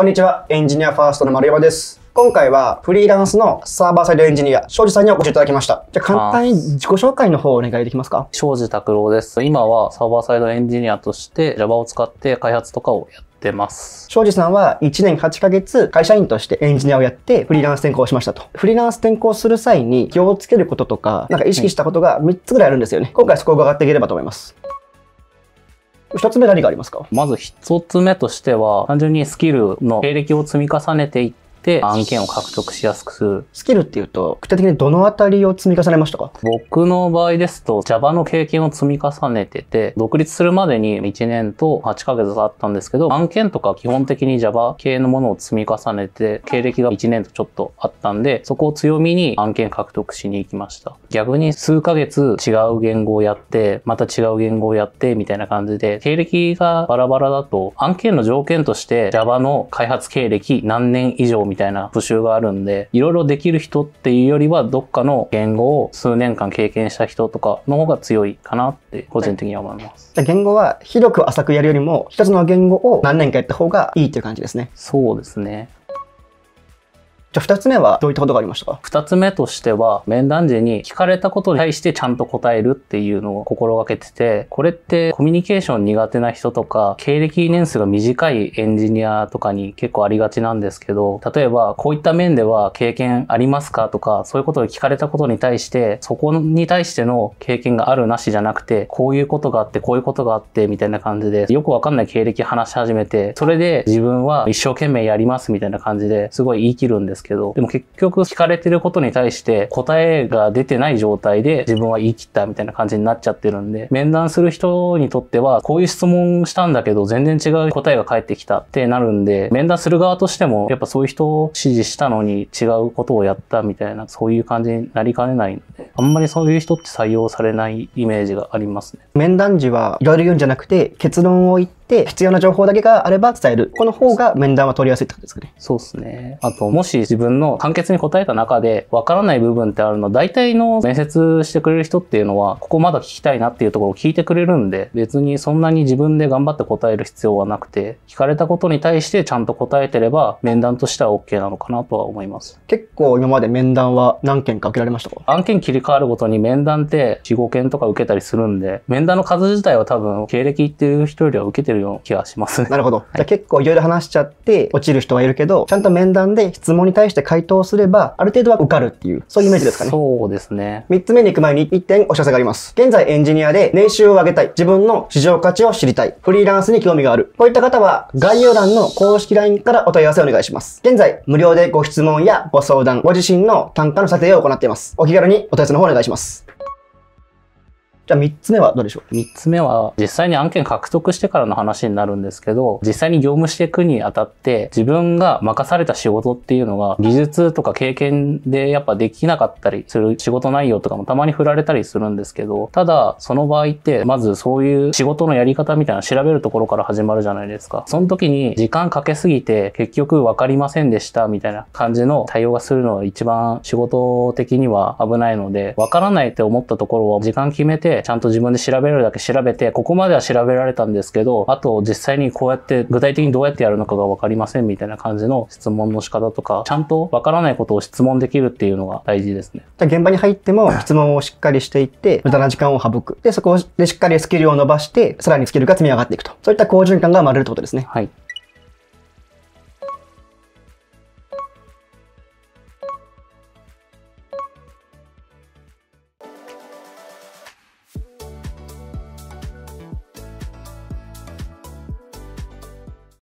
こんにちは、エンジニアファーストの丸山です。今回はフリーランスのサーバーサイドエンジニア、庄司さんにお越しいただきました。じゃあ簡単に自己紹介の方をお願いできますか庄司拓郎です。今はサーバーサイドエンジニアとして Java を使って開発とかをやってます。庄司さんは1年8ヶ月会社員としてエンジニアをやってフリーランス転校しましたと。フリーランス転校する際に気をつけることとか、なんか意識したことが3つぐらいあるんですよね。今回そこを伺っていければと思います。二つ目何がありますかまず一つ目としては、単純にスキルの経歴を積み重ねていっって案件を獲得しやすくする。スキルっていうと、具体的にどのあたりを積み重ねましたか僕の場合ですと、Java の経験を積み重ねてて、独立するまでに1年と8ヶ月あったんですけど、案件とか基本的に Java 系のものを積み重ねて、経歴が1年とちょっとあったんで、そこを強みに案件獲得しに行きました。逆に数ヶ月違う言語をやって、また違う言語をやって、みたいな感じで、経歴がバラバラだと、案件の条件として Java の開発経歴何年以上みたいな募集があるんで、いろいろできる人っていうよりは、どっかの言語を数年間経験した人とかの方が強いかなって、個人的には思います。じゃ言語は広く浅くやるよりも、一つの言語を何年かやった方がいいっていう感じですね。そうですね。じゃあ2つ目はどういったことがありましたか ?2 つ目としては、面談時に聞かれたことに対してちゃんと答えるっていうのを心がけてて、これってコミュニケーション苦手な人とか、経歴年数が短いエンジニアとかに結構ありがちなんですけど、例えばこういった面では経験ありますかとか、そういうことを聞かれたことに対して、そこに対しての経験があるなしじゃなくて、こういうことがあって、こういうことがあって、みたいな感じで、よくわかんない経歴話し始めて、それで自分は一生懸命やりますみたいな感じですごい言い切るんですですけど、でも結局聞かれてることに対して答えが出てない状態で自分は言い切ったみたいな感じになっちゃってるんで、面談する人にとっては、こういう質問したんだけど全然違う答えが返ってきたってなるんで、面談する側としても、やっぱそういう人を指示したのに違うことをやったみたいな、そういう感じになりかねないので、あんまりそういう人って採用されないイメージがありますね。面談時はいろいろ言うんじゃなくて、結論を言って、必要な情報だけがあれば伝える。この方が面談は取りやすいってことですかね。そうですね。あと、もし自分の簡潔に答えた中で、わからない部分ってあるの、大体の面接してくれる人っていうのは、ここまだ聞きたいなっていうところを聞いてくれるんで、別にそんなに自分で頑張って答える必要はなくて、聞かれたことに対してちゃんと答えてれば、面談としては OK なのかなとは思います。結構今まで面談は何件かけられましたか案件切り替わるごとに面談って4、5件とか受けたりするんで、面談の数自体は多分、経歴っていう人よりは受けてるような気がしますなるほど。はい、じゃ結構いろいろ話しちゃって落ちる人はいるけど、ちゃんと面談で質問に対して回答すれば、ある程度は受かるっていう、そういうイメージですかね。そうですね。3つ目に行く前に1点お知らせがあります。現在エンジニアで年収を上げたい、自分の市場価値を知りたい、フリーランスに興味がある。こういった方は概要欄の公式 LINE からお問い合わせをお願いします。現在、無料でご質問やご相談、ご自身の単価の査定を行っています。お気軽にお問い合わせの方お願いします。じゃあ3つ目はどうでしょう ?3 つ目は実際に案件獲得してからの話になるんですけど、実際に業務していくにあたって自分が任された仕事っていうのが技術とか経験でやっぱできなかったりする仕事内容とかもたまに振られたりするんですけど、ただその場合ってまずそういう仕事のやり方みたいな調べるところから始まるじゃないですか。その時に時間かけすぎて結局分かりませんでしたみたいな感じの対応がするのが一番仕事的には危ないので、分からないって思ったところを時間決めてちゃんと自分で調べるだけ調べて、ここまでは調べられたんですけど、あと実際にこうやって具体的にどうやってやるのかがわかりませんみたいな感じの質問の仕方とか、ちゃんとわからないことを質問できるっていうのが大事ですね。現場に入っても質問をしっかりしていって、無駄な時間を省く。で、そこでしっかりスキルを伸ばして、さらにスキルが積み上がっていくと。そういった好循環が生まれるってことですね。はい。